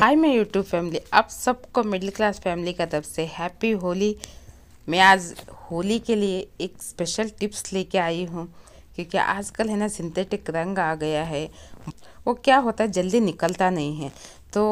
हाय मैं YouTube family आप सबको मिडिल क्लास फैमिली का तरफ से हैप्पी होली मैं आज होली के लिए एक स्पेशल टिप्स लेके आई हूँ क्योंकि आजकल है ना सिंथेटिक रंग आ गया है वो क्या होता है जल्दी निकलता नहीं है तो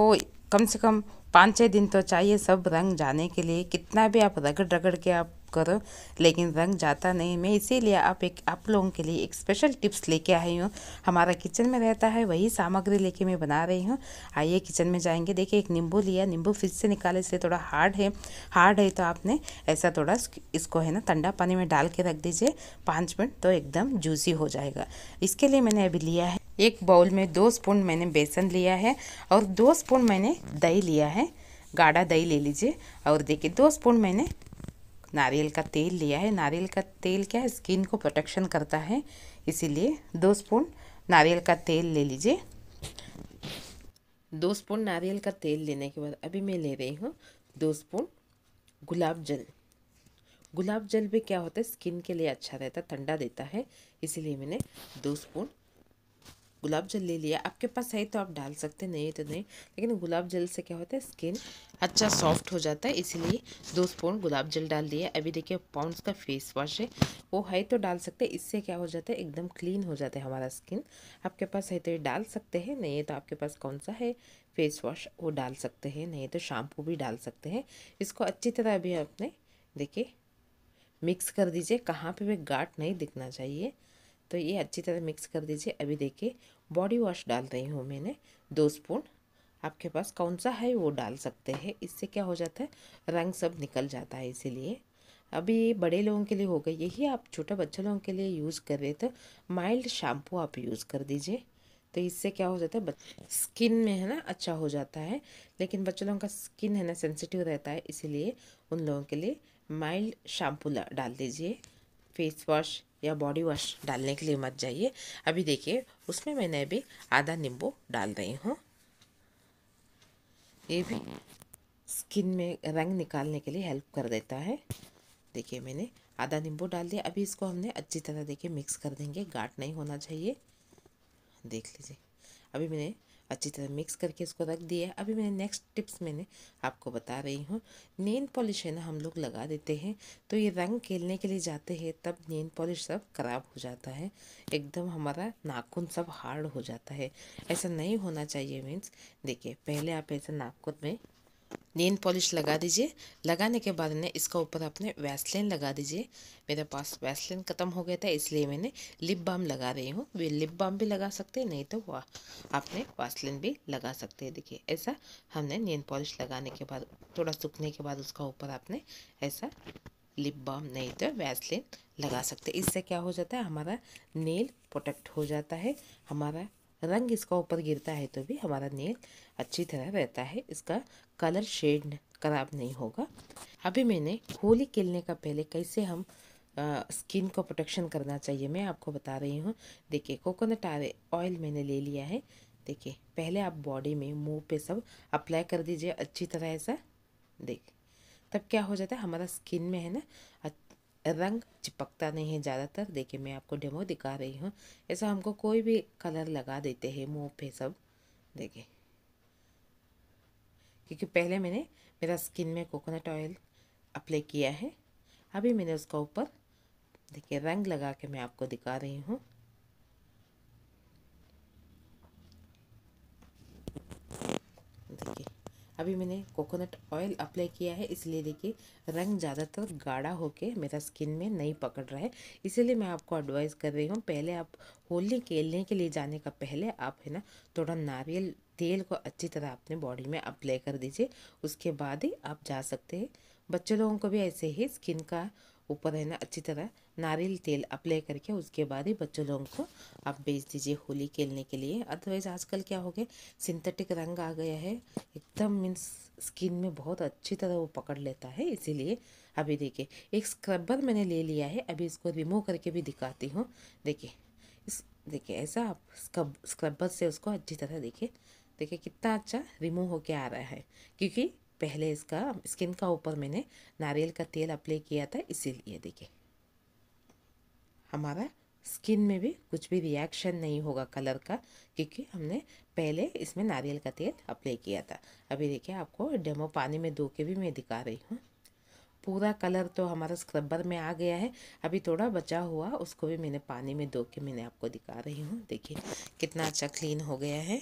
कम से कम पाँच छः दिन तो चाहिए सब रंग जाने के लिए कितना भी आप रगड़ रगड़ के आप करो लेकिन रंग जाता नहीं मैं इसीलिए आप एक आप लोगों के लिए एक स्पेशल टिप्स लेके आई हूँ हमारा किचन में रहता है वही सामग्री लेके मैं बना रही हूँ आइए किचन में जाएंगे देखिए एक नींबू लिया नींबू फ्रिज से निकाले इसलिए थोड़ा हार्ड है हार्ड है तो आपने ऐसा थोड़ा इसको है ना ठंडा पानी में डाल के रख दीजिए पाँच मिनट तो एकदम जूसी हो जाएगा इसके लिए मैंने अभी लिया है एक बाउल में दो स्पून मैंने बेसन लिया है और दो स्पून मैंने दही लिया है गाढ़ा दही ले लीजिए और देखिए दो स्पून मैंने नारियल का तेल लिया है नारियल का तेल क्या है स्किन को प्रोटेक्शन करता है इसीलिए दो स्पून नारियल का तेल ले लीजिए दो स्पून नारियल का तेल लेने के बाद अभी मैं ले रही हूँ दो स्पून गुलाब जल गुलाब जल भी क्या होता है स्किन के लिए अच्छा रहता है ठंडा देता है इसीलिए मैंने दो स्पून गुलाब जल ले लिया आपके पास है तो आप डाल सकते हैं नहीं तो नहीं लेकिन गुलाब जल से क्या होता है स्किन अच्छा सॉफ्ट हो जाता है इसीलिए दो स्पून गुलाब जल डाल दिया अभी देखिए पाउंड्स का फेस वॉश है वो है तो डाल सकते हैं इससे क्या हो जाता है एकदम क्लीन हो जाता है हमारा स्किन आपके पास है तो ये डाल सकते हैं नहीं है तो आपके पास कौन सा है फेस वॉश वो डाल सकते हैं नहीं तो शैम्पू भी डाल सकते हैं इसको अच्छी तरह अभी आपने देखिए मिक्स कर दीजिए कहाँ पे भी गाट नहीं दिखना चाहिए तो ये अच्छी तरह मिक्स कर दीजिए अभी देखिए बॉडी वॉश डाल रही हूँ मैंने दो स्पून आपके पास कौन सा है वो डाल सकते हैं इससे क्या हो जाता है रंग सब निकल जाता है इसीलिए अभी बड़े लोगों के लिए हो गई यही आप छोटे बच्चे लोगों के लिए यूज़ कर रहे तो माइल्ड शैम्पू आप यूज़ कर दीजिए तो इससे क्या हो जाता है स्किन में है ना अच्छा हो जाता है लेकिन बच्चों लोगों का स्किन है ना सेंसिटिव रहता है इसीलिए उन लोगों के लिए माइल्ड शैम्पू डाल दीजिए फेस वॉश या बॉडी वॉश डालने के लिए मत जाइए अभी देखिए उसमें मैंने अभी आधा नींबू डाल रही हूँ ये भी स्किन में रंग निकालने के लिए हेल्प कर देता है देखिए मैंने आधा नींबू डाल दिया अभी इसको हमने अच्छी तरह देखिए मिक्स कर देंगे गाट नहीं होना चाहिए देख लीजिए अभी मैंने अच्छी तरह मिक्स करके इसको रख दिया अभी मैंने नेक्स्ट टिप्स मैंने आपको बता रही हूँ नेन पॉलिश है ना हम लोग लगा देते हैं तो ये रंग खेलने के लिए जाते हैं तब नेन पॉलिश सब ख़राब हो जाता है एकदम हमारा नाखून सब हार्ड हो जाता है ऐसा नहीं होना चाहिए मीन्स देखिए पहले आप ऐसे नाखून में नेल पॉलिश लगा दीजिए लगाने के बाद ने इसका ऊपर आपने वैसलिन लगा दीजिए मेरे पास वैसलिन ख़त्म हो गया था इसलिए मैंने लिप बाम लगा रही हूँ वे लिप बाम भी लगा सकते हैं नहीं तो वह आपने वैसलिन भी लगा सकते हैं देखिए ऐसा हमने नेल पॉलिश लगाने के बाद थोड़ा सूखने के बाद उसका ऊपर आपने ऐसा लिप बाम नहीं तो वैसलिन लगा सकते इससे क्या हो जाता है हमारा नेल प्रोटेक्ट हो जाता है हमारा रंग इसका ऊपर गिरता है तो भी हमारा नेल अच्छी तरह रहता है इसका कलर शेड खराब नहीं होगा अभी मैंने होली खेलने का पहले कैसे हम आ, स्किन को प्रोटेक्शन करना चाहिए मैं आपको बता रही हूँ देखिए कोकोनट ऑयल मैंने ले लिया है देखिए पहले आप बॉडी में मुंह पे सब अप्लाई कर दीजिए अच्छी तरह ऐसा देख तब क्या हो जाता है हमारा स्किन में है ना रंग चिपकता नहीं है ज़्यादातर देखिए मैं आपको डेमो दिखा रही हूँ ऐसा हमको कोई भी कलर लगा देते हैं मुँह पे सब देखिए क्योंकि पहले मैंने मेरा स्किन में कोकोनट ऑयल अप्लाई किया है अभी मैंने उसका ऊपर देखिए रंग लगा के मैं आपको दिखा रही हूँ अभी मैंने कोकोनट ऑयल अप्लाई किया है इसलिए देखिए रंग ज़्यादातर गाढ़ा होके मेरा स्किन में नहीं पकड़ रहा है इसीलिए मैं आपको एडवाइस कर रही हूँ पहले आप होली खेलने के लिए जाने का पहले आप है ना थोड़ा नारियल तेल को अच्छी तरह अपने बॉडी में अप्लाई कर दीजिए उसके बाद ही आप जा सकते हैं बच्चे लोगों को भी ऐसे ही स्किन का ऊपर है ना अच्छी तरह नारियल तेल अप्लाई करके उसके बाद ही बच्चों लोगों को आप बेच दीजिए होली खेलने के लिए अदरवाइज़ आजकल क्या हो गया सिंथेटिक रंग आ गया है एकदम मीन्स स्किन में बहुत अच्छी तरह वो पकड़ लेता है इसीलिए अभी देखिए एक स्क्रबर मैंने ले लिया है अभी इसको रिमूव करके भी दिखाती हूँ देखिए इस देखिए ऐसा आप स्क्रब स्क्रबर से उसको अच्छी तरह देखिए देखिए कितना अच्छा रिमूव होके आ रहा है क्योंकि पहले इसका स्किन का ऊपर मैंने नारियल का तेल अप्लाई किया था इसीलिए देखिए हमारा स्किन में भी कुछ भी रिएक्शन नहीं होगा कलर का क्योंकि हमने पहले इसमें नारियल का तेल अप्लाई किया था अभी देखिए आपको डेमो पानी में धो के भी मैं दिखा रही हूँ पूरा कलर तो हमारा स्क्रबर में आ गया है अभी थोड़ा बचा हुआ उसको भी मैंने पानी में धो के मैंने आपको दिखा रही हूँ देखिए कितना अच्छा क्लीन हो गया है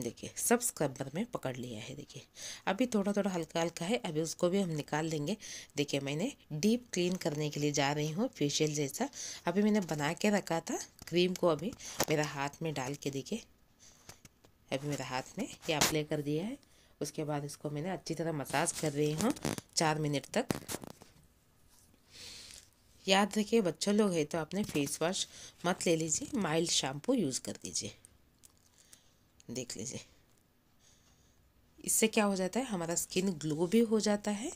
देखिए सब स्क्रबर में पकड़ लिया है देखिए अभी थोड़ा थोड़ा हल्का हल्का है अभी उसको भी हम निकाल लेंगे देखिए मैंने डीप क्लीन करने के लिए जा रही हूँ फेशियल जैसा अभी मैंने बना के रखा था क्रीम को अभी मेरा हाथ में डाल के देखिए अभी मेरा हाथ में ये अप्लाई कर दिया है उसके बाद इसको मैंने अच्छी तरह मसाज कर रही हूँ चार मिनट तक याद रखिए बच्चों लोग है तो आपने फेस वॉश मत ले लीजिए माइल्ड शैम्पू यूज़ कर दीजिए देख लीजिए इससे क्या हो जाता है हमारा स्किन ग्लो भी हो जाता है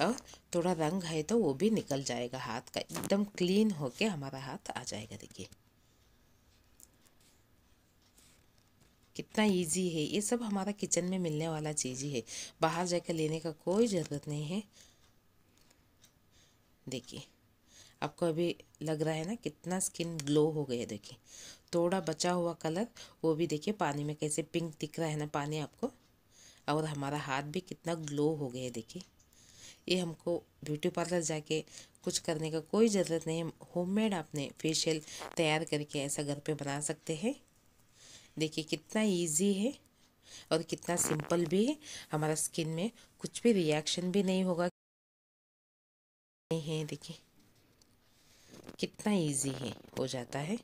और थोड़ा रंग है तो वो भी निकल जाएगा हाथ का एकदम क्लीन होके हमारा हाथ आ जाएगा देखिए कितना इजी है ये सब हमारा किचन में मिलने वाला चीज़ ही है बाहर जाकर लेने का कोई ज़रूरत नहीं है देखिए आपको अभी लग रहा है ना कितना स्किन ग्लो हो गया देखिए थोड़ा बचा हुआ कलर वो भी देखिए पानी में कैसे पिंक दिख रहा है ना पानी आपको और हमारा हाथ भी कितना ग्लो हो गया है देखिए ये हमको ब्यूटी पार्लर जाके कुछ करने का कोई ज़रूरत नहीं होममेड आपने फेशियल तैयार करके ऐसा घर पे बना सकते हैं देखिए कितना इजी है और कितना सिंपल भी है हमारा स्किन में कुछ भी रिएक्शन भी नहीं होगा नहीं है देखिए कितना इजी है हो जाता है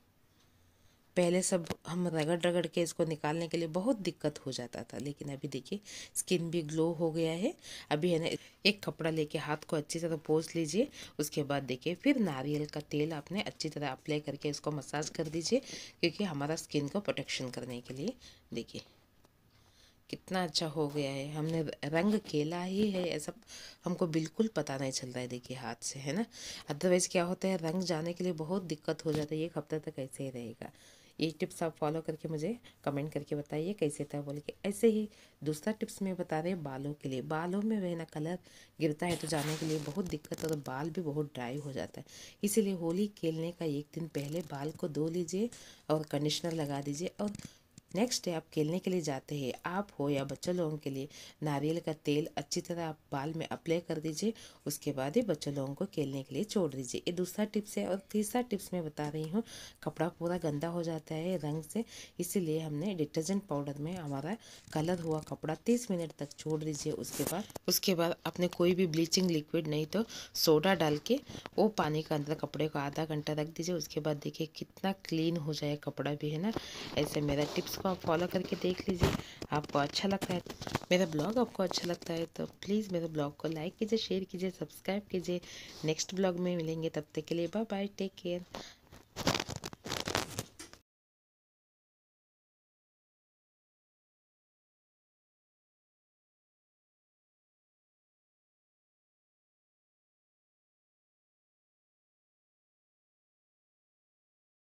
पहले सब हम रगड़ रगड़ के इसको निकालने के लिए बहुत दिक्कत हो जाता था लेकिन अभी देखिए स्किन भी ग्लो हो गया है अभी है ना एक कपड़ा लेके हाथ को अच्छी तरह पोस लीजिए उसके बाद देखिए फिर नारियल का तेल आपने अच्छी तरह अप्लाई करके इसको मसाज कर दीजिए क्योंकि हमारा स्किन को प्रोटेक्शन करने के लिए देखिए कितना अच्छा हो गया है हमने रंग केला ही है ऐसा हमको बिल्कुल पता नहीं चल रहा है देखिए हाथ से है ना अदरवाइज़ क्या होता है रंग जाने के लिए बहुत दिक्कत हो जाती है एक हफ्ते तक ऐसे ही रहेगा ये टिप्स आप फॉलो करके मुझे कमेंट करके बताइए कैसे था बोल के ऐसे ही दूसरा टिप्स में बता रहे हैं बालों के लिए बालों में वह ना कलर गिरता है तो जाने के लिए बहुत दिक्कत और बाल भी बहुत ड्राई हो जाता है इसीलिए होली खेलने का एक दिन पहले बाल को धो लीजिए और कंडीशनर लगा दीजिए और नेक्स्ट डे आप खेलने के लिए जाते हैं आप हो या बच्चों लोगों के लिए नारियल का तेल अच्छी तरह आप बाल में अप्लाई कर दीजिए उसके बाद ही बच्चों लोगों को खेलने के लिए छोड़ दीजिए ये दूसरा टिप्स है और तीसरा टिप्स मैं बता रही हूँ कपड़ा पूरा गंदा हो जाता है रंग से इसीलिए हमने डिटर्जेंट पाउडर में हमारा कलर हुआ कपड़ा तीस मिनट तक छोड़ दीजिए उसके बाद उसके बाद आपने कोई भी ब्लीचिंग लिक्विड नहीं तो सोडा डाल के वो पानी के अंदर कपड़े को आधा घंटा रख दीजिए उसके बाद देखिए कितना क्लीन हो जाए कपड़ा भी है ना ऐसे मेरा टिप्स इसको आप फॉलो करके देख लीजिए आपको अच्छा लगता है मेरा ब्लॉग आपको अच्छा लगता है तो प्लीज़ मेरे ब्लॉग को लाइक कीजिए शेयर कीजिए सब्सक्राइब कीजिए नेक्स्ट ब्लॉग में मिलेंगे तब तक के लिए बाय बाय टेक केयर